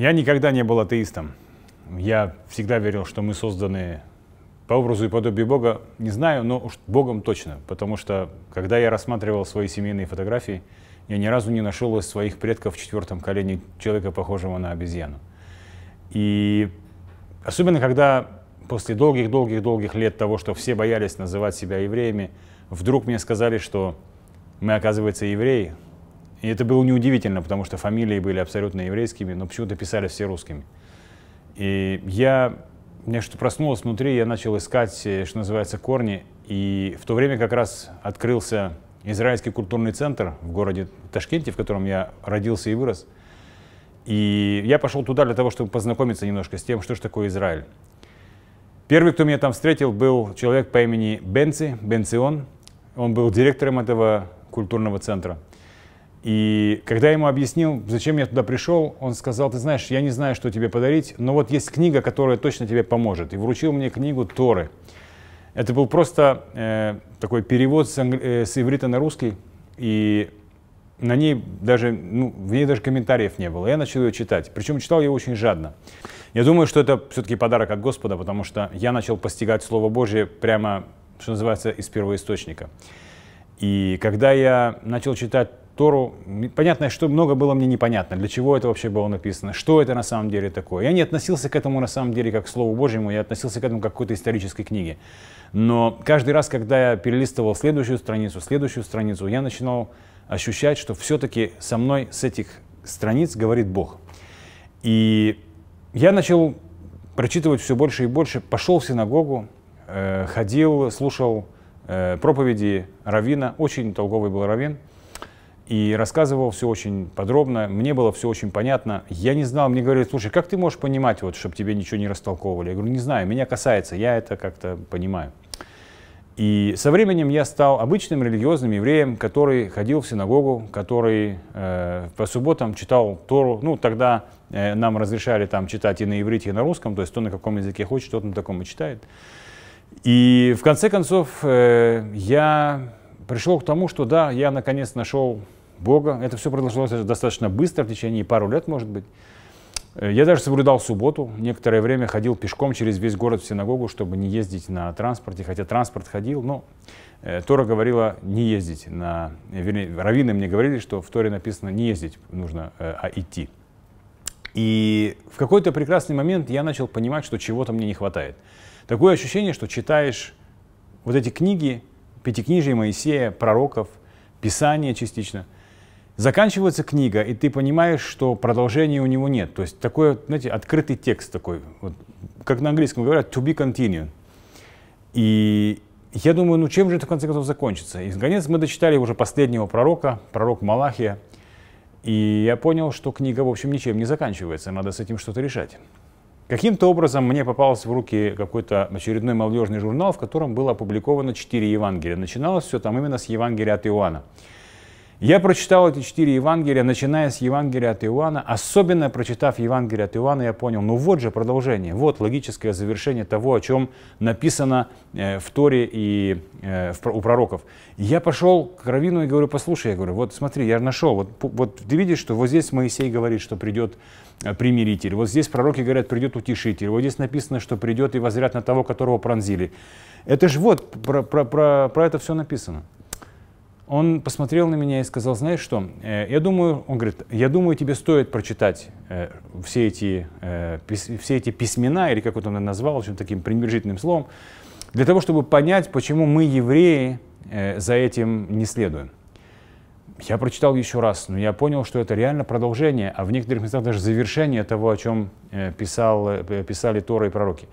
Я никогда не был атеистом. Я всегда верил, что мы созданы по образу и подобию Бога. Не знаю, но уж Богом точно. Потому что, когда я рассматривал свои семейные фотографии, я ни разу не нашел из своих предков в четвертом колене человека, похожего на обезьяну. И особенно, когда после долгих-долгих-долгих лет того, что все боялись называть себя евреями, вдруг мне сказали, что мы, оказывается, евреи, и это было неудивительно, потому что фамилии были абсолютно еврейскими, но почему-то писали все русскими. И я, мне что то проснулось внутри, я начал искать, э, что называется, корни. И в то время как раз открылся израильский культурный центр в городе Ташкенте, в котором я родился и вырос. И я пошел туда для того, чтобы познакомиться немножко с тем, что же такое Израиль. Первый, кто меня там встретил, был человек по имени Бенци, Бенцион. Он был директором этого культурного центра. И когда я ему объяснил, зачем я туда пришел, он сказал, ты знаешь, я не знаю, что тебе подарить, но вот есть книга, которая точно тебе поможет. И вручил мне книгу Торы. Это был просто э, такой перевод с, англи... э, с иврита на русский, и на ней даже, ну, в ней даже комментариев не было. Я начал ее читать. Причем читал я очень жадно. Я думаю, что это все-таки подарок от Господа, потому что я начал постигать Слово Божье прямо, что называется, из первого источника. И когда я начал читать Тору. Понятно, что много было мне непонятно, для чего это вообще было написано, что это на самом деле такое. Я не относился к этому на самом деле как к Слову Божьему, я относился к этому как к какой-то исторической книге. Но каждый раз, когда я перелистывал следующую страницу, следующую страницу, я начинал ощущать, что все-таки со мной с этих страниц говорит Бог. И я начал прочитывать все больше и больше, пошел в синагогу, э, ходил, слушал э, проповеди Равина, очень толковый был Равин – и рассказывал все очень подробно, мне было все очень понятно. Я не знал, мне говорили, слушай, как ты можешь понимать, вот, чтобы тебе ничего не растолковывали? Я говорю, не знаю, меня касается, я это как-то понимаю. И со временем я стал обычным религиозным евреем, который ходил в синагогу, который э, по субботам читал Тору. Ну, тогда э, нам разрешали там читать и на иврите, и на русском, то есть кто на каком языке хочет, тот на таком и читает. И в конце концов э, я пришел к тому, что да, я наконец нашел Бога. Это все продолжалось достаточно быстро, в течение пару лет, может быть. Э, я даже соблюдал субботу. Некоторое время ходил пешком через весь город в синагогу, чтобы не ездить на транспорте. Хотя транспорт ходил, но э, Тора говорила не ездить. На... Вернее, раввины мне говорили, что в Торе написано не ездить нужно, э, а идти. И в какой-то прекрасный момент я начал понимать, что чего-то мне не хватает. Такое ощущение, что читаешь вот эти книги, пятикнижие Моисея, пророков, Писание частично – заканчивается книга, и ты понимаешь, что продолжения у него нет. То есть такой, знаете, открытый текст такой, вот, как на английском говорят, to be continued. И я думаю, ну чем же это в конце концов закончится? И наконец мы дочитали уже последнего пророка, пророк Малахия, и я понял, что книга, в общем, ничем не заканчивается, надо с этим что-то решать. Каким-то образом мне попался в руки какой-то очередной молодежный журнал, в котором было опубликовано четыре Евангелия. Начиналось все там именно с Евангелия от Иоанна. Я прочитал эти четыре Евангелия, начиная с Евангелия от Иоанна. Особенно прочитав Евангелие от Иоанна, я понял, ну вот же продолжение, вот логическое завершение того, о чем написано э, в Торе и э, у пророков. Я пошел к Равину и говорю, послушай, я говорю, вот смотри, я нашел, вот, вот ты видишь, что вот здесь Моисей говорит, что придет э, примиритель, вот здесь пророки говорят, придет утешитель, вот здесь написано, что придет и возрят на того, которого пронзили. Это же вот про, про, про, про это все написано он посмотрел на меня и сказал, знаешь что, э, я думаю, он говорит, я думаю, тебе стоит прочитать э, все эти, э, все эти письмена, или как он это назвал, в общем таким пренебрежительным словом, для того, чтобы понять, почему мы, евреи, за этим не следуем. Я прочитал еще раз, но я понял, что это реально продолжение, а в некоторых местах даже завершение того, о чем писал, писали Тора и пророки.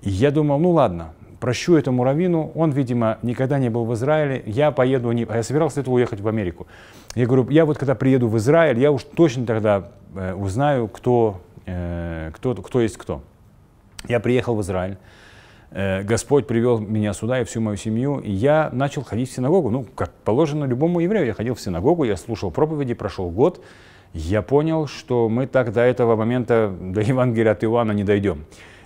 И я думал, ну ладно, прощу этому раввину, он, видимо, никогда не был в Израиле, я поеду, не... А я собирался этого уехать в Америку. Я говорю, я вот когда приеду в Израиль, я уж точно тогда э, узнаю, кто, э, кто, кто есть кто. Я приехал в Израиль, э, Господь привел меня сюда и всю мою семью, и я начал ходить в синагогу. Ну, как положено любому еврею, я ходил в синагогу, я слушал проповеди, прошел год, я понял, что мы так до этого момента, до Евангелия от Иоанна не дойдем.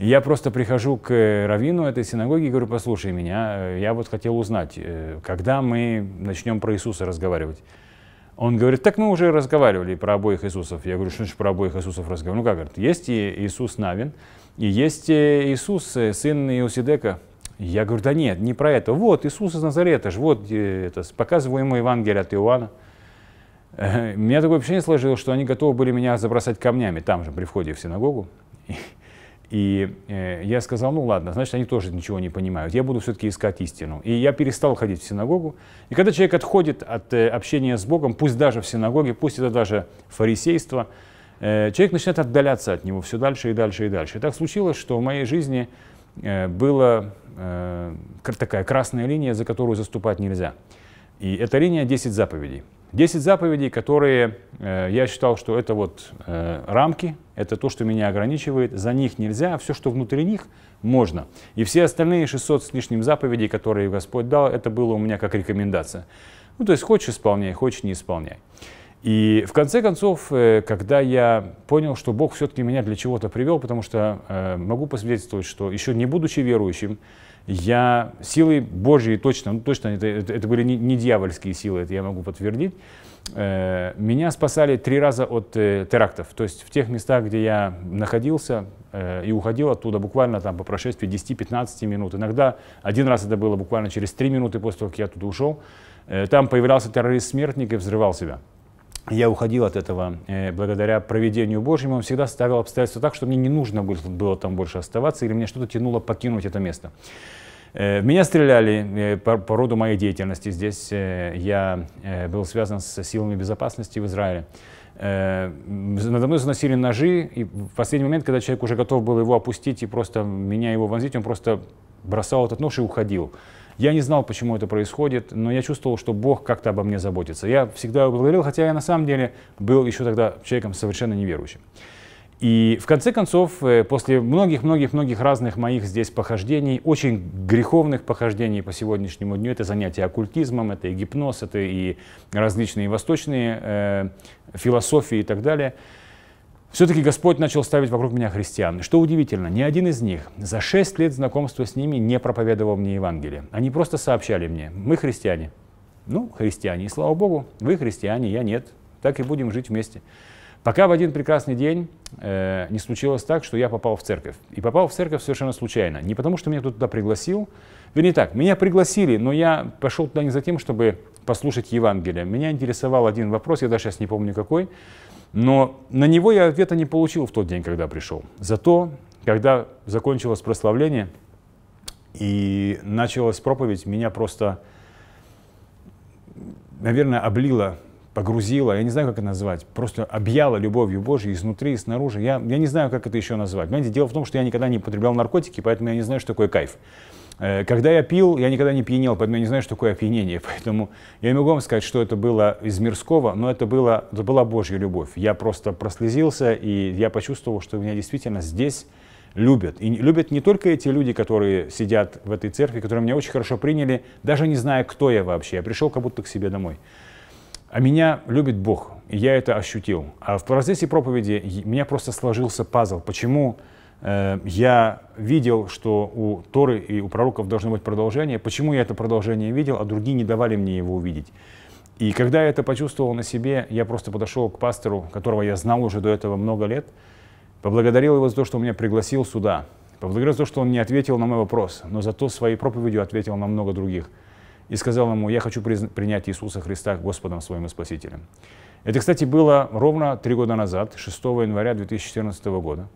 Я просто прихожу к э, раввину этой синагоги и говорю, послушай меня, э, я вот хотел узнать, э, когда мы начнем про Иисуса разговаривать? Он говорит, так мы уже разговаривали про обоих Иисусов. Я говорю, что значит про обоих Иисусов разговаривать? Ну как, говорит, есть Иисус Навин, и есть Иисус, сын Иосидека. Я говорю, да нет, не про это. Вот Иисус из Назарета ж вот это, показываю ему Евангелие от Иоанна. У меня такое впечатление сложилось, что они готовы были меня забросать камнями там же, при входе в синагогу. И э, я сказал, ну ладно, значит, они тоже ничего не понимают. Я буду все-таки искать истину. И я перестал ходить в синагогу. И когда человек отходит от э, общения с Богом, пусть даже в синагоге, пусть это даже фарисейство, э, человек начинает отдаляться от него все дальше и дальше и дальше. И так случилось, что в моей жизни была такая красная линия, за которую заступать нельзя. И эта линия 10 заповедей. 10 заповедей, которые я считал, что это вот рамки, это то, что меня ограничивает. За них нельзя, а все, что внутри них, можно. И все остальные 600 с лишним заповедей, которые Господь дал, это было у меня как рекомендация. Ну, то есть хочешь исполняй, хочешь не исполняй. И в конце концов, э, когда я понял, что Бог все-таки меня для чего-то привел, потому что э, могу посвидетельствовать, что еще не будучи верующим, я силой Божьей точно, ну точно это, это, это были не, не дьявольские силы, это я могу подтвердить. Э, меня спасали три раза от э, терактов. То есть в тех местах, где я находился э, и уходил оттуда буквально там по прошествии 10-15 минут. Иногда один раз это было буквально через три минуты после того, как я оттуда ушел. Э, там появлялся террорист-смертник и взрывал себя я уходил от этого э, благодаря проведению Божьему. Он всегда ставил обстоятельства так, что мне не нужно было, там больше оставаться, или мне что-то тянуло покинуть это место. Э, меня стреляли э, по, по роду моей деятельности. Здесь э, я был связан с силами безопасности в Израиле. Э, надо мной заносили ножи, и в последний момент, когда человек уже готов был его опустить и просто меня его вонзить, он просто бросал этот нож и уходил. Я не знал, почему это происходит, но я чувствовал, что Бог как-то обо мне заботится. Я всегда его благодарил, хотя я на самом деле был еще тогда человеком совершенно неверующим. И в конце концов, э, после многих-многих-многих разных моих здесь похождений, очень греховных похождений по сегодняшнему дню, это занятие оккультизмом, это и гипноз, это и различные восточные э, философии и так далее – все-таки Господь начал ставить вокруг меня христиан. Что удивительно, ни один из них за шесть лет знакомства с ними не проповедовал мне Евангелие. Они просто сообщали мне, мы христиане. Ну, христиане, и слава Богу, вы христиане, я нет. Так и будем жить вместе. Пока в один прекрасный день э, не случилось так, что я попал в церковь. И попал в церковь совершенно случайно. Не потому, что меня кто-то туда пригласил. Вернее так, меня пригласили, но я пошел туда не за тем, чтобы послушать Евангелие. Меня интересовал один вопрос, я даже сейчас не помню какой. Но на него я ответа не получил в тот день, когда пришел. Зато, когда закончилось прославление и началась проповедь, меня просто, наверное, облило, погрузило, я не знаю, как это назвать, просто объяло любовью Божьей изнутри и снаружи. Я, я не знаю, как это еще назвать. Понимаете, дело в том, что я никогда не употреблял наркотики, поэтому я не знаю, что такое кайф. Э, когда я пил, я никогда не пьянел, поэтому я не знаю, что такое опьянение. Поэтому я не могу вам сказать, что это было из мирского, но это, было, это была Божья любовь. Я просто прослезился, и я почувствовал, что меня действительно здесь любят. И любят не только эти люди, которые сидят в этой церкви, которые меня очень хорошо приняли, даже не зная, кто я вообще. Я пришел как будто к себе домой. А меня любит Бог, и я это ощутил. А в процессе проповеди меня просто сложился пазл. Почему Э, я видел, что у Торы и у пророков должно быть продолжение. Почему я это продолжение видел, а другие не давали мне его увидеть? И когда я это почувствовал на себе, я просто подошел к пастору, которого я знал уже до этого много лет, поблагодарил его за то, что он меня пригласил сюда, поблагодарил за то, что он не ответил на мой вопрос, но зато своей проповедью ответил на много других. И сказал ему, я хочу принять Иисуса Христа Господом своим и Спасителем. Это, кстати, было ровно три года назад, 6 января 2014 года.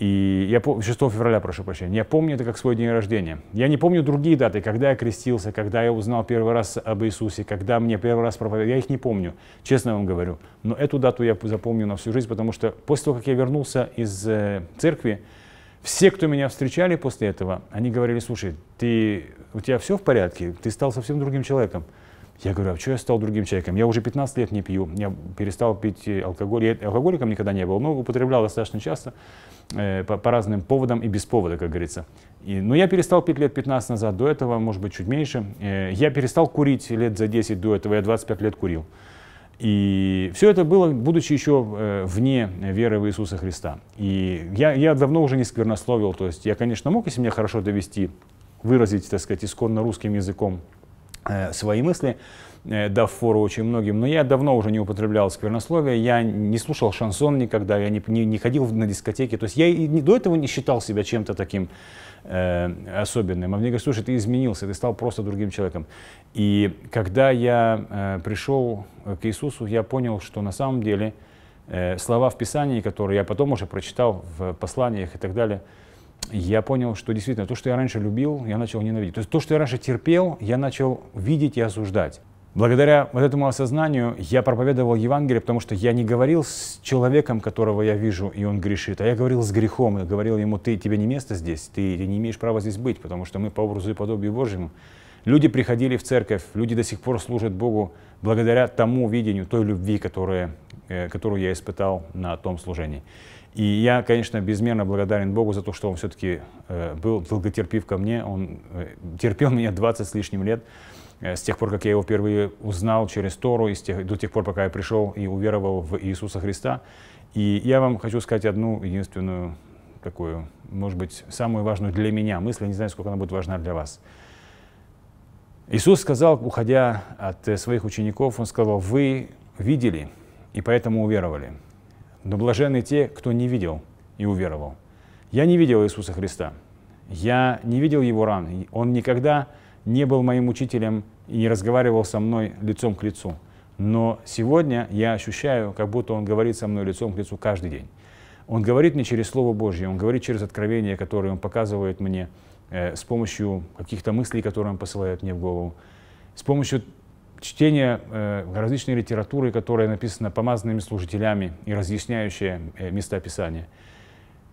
И я 6 февраля, прошу прощения, я помню это как свой день рождения. Я не помню другие даты, когда я крестился, когда я узнал первый раз об Иисусе, когда мне первый раз проповедовали, я их не помню, честно вам говорю. Но эту дату я запомню на всю жизнь, потому что после того, как я вернулся из э, церкви, все, кто меня встречали после этого, они говорили, слушай, ты, у тебя все в порядке, ты стал совсем другим человеком. Я говорю, а что я стал другим человеком? Я уже 15 лет не пью, я перестал пить э, алкоголь. Я алкоголиком никогда не был, но употреблял достаточно часто, э, по, по разным поводам и без повода, как говорится. И, но я перестал пить лет 15 назад, до этого, может быть, чуть меньше. Э, я перестал курить лет за 10 до этого, я 25 лет курил. И все это было, будучи еще э, вне веры в Иисуса Христа. И я, я давно уже не сквернословил, то есть я, конечно, мог, если меня хорошо довести, выразить, так сказать, исконно русским языком Э, свои мысли, э, дав фору очень многим. Но я давно уже не употреблял сквернословие, я не слушал шансон никогда, я не, не, не ходил на дискотеки. То есть я и до этого не считал себя чем-то таким э, особенным. А мне говорят, слушай, ты изменился, ты стал просто другим человеком. И когда я э, пришел к Иисусу, я понял, что на самом деле э, слова в Писании, которые я потом уже прочитал в посланиях и так далее, я понял, что действительно то, что я раньше любил, я начал ненавидеть. То есть то, что я раньше терпел, я начал видеть и осуждать. Благодаря вот этому осознанию я проповедовал Евангелие, потому что я не говорил с человеком, которого я вижу, и он грешит, а я говорил с грехом, и говорил ему, ты, тебе не место здесь, ты, ты не имеешь права здесь быть, потому что мы по образу и подобию Божьему. Люди приходили в церковь, люди до сих пор служат Богу благодаря тому видению, той любви, которая, э, которую я испытал на том служении. И я, конечно, безмерно благодарен Богу за то, что он все-таки э, был долготерпив ко мне. Он э, терпел меня 20 с лишним лет, э, с тех пор, как я его впервые узнал через Тору, и с тех, до тех пор, пока я пришел и уверовал в Иисуса Христа. И я вам хочу сказать одну единственную такую, может быть, самую важную для меня мысль, я не знаю, сколько она будет важна для вас. Иисус сказал, уходя от своих учеников, Он сказал, вы видели и поэтому уверовали. Но блаженны те, кто не видел и уверовал. Я не видел Иисуса Христа. Я не видел Его ран. Он никогда не был моим учителем и не разговаривал со мной лицом к лицу. Но сегодня я ощущаю, как будто Он говорит со мной лицом к лицу каждый день. Он говорит мне через Слово Божье, Он говорит через откровения, которые Он показывает мне э, с помощью каких-то мыслей, которые Он посылает мне в голову, с помощью чтение э, различной литературы, которая написана помазанными служителями и разъясняющая э, места Писания.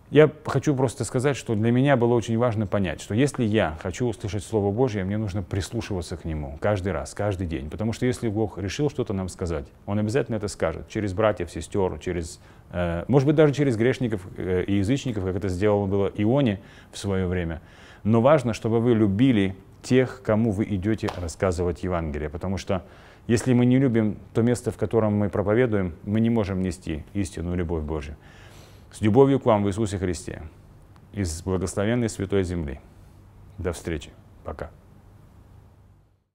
Я хочу просто сказать, что для меня было очень важно понять, что если я хочу услышать Слово Божье, мне нужно прислушиваться к нему каждый раз, каждый день. Потому что если Бог решил что-то нам сказать, Он обязательно это скажет через братьев, сестер, через, э, может быть, даже через грешников и язычников, как это сделано было Ионе в свое время. Но важно, чтобы вы любили тех, кому вы идете рассказывать Евангелие. Потому что если мы не любим то место, в котором мы проповедуем, мы не можем нести истинную любовь Божью. С любовью к вам в Иисусе Христе, из благословенной святой земли. До встречи. Пока.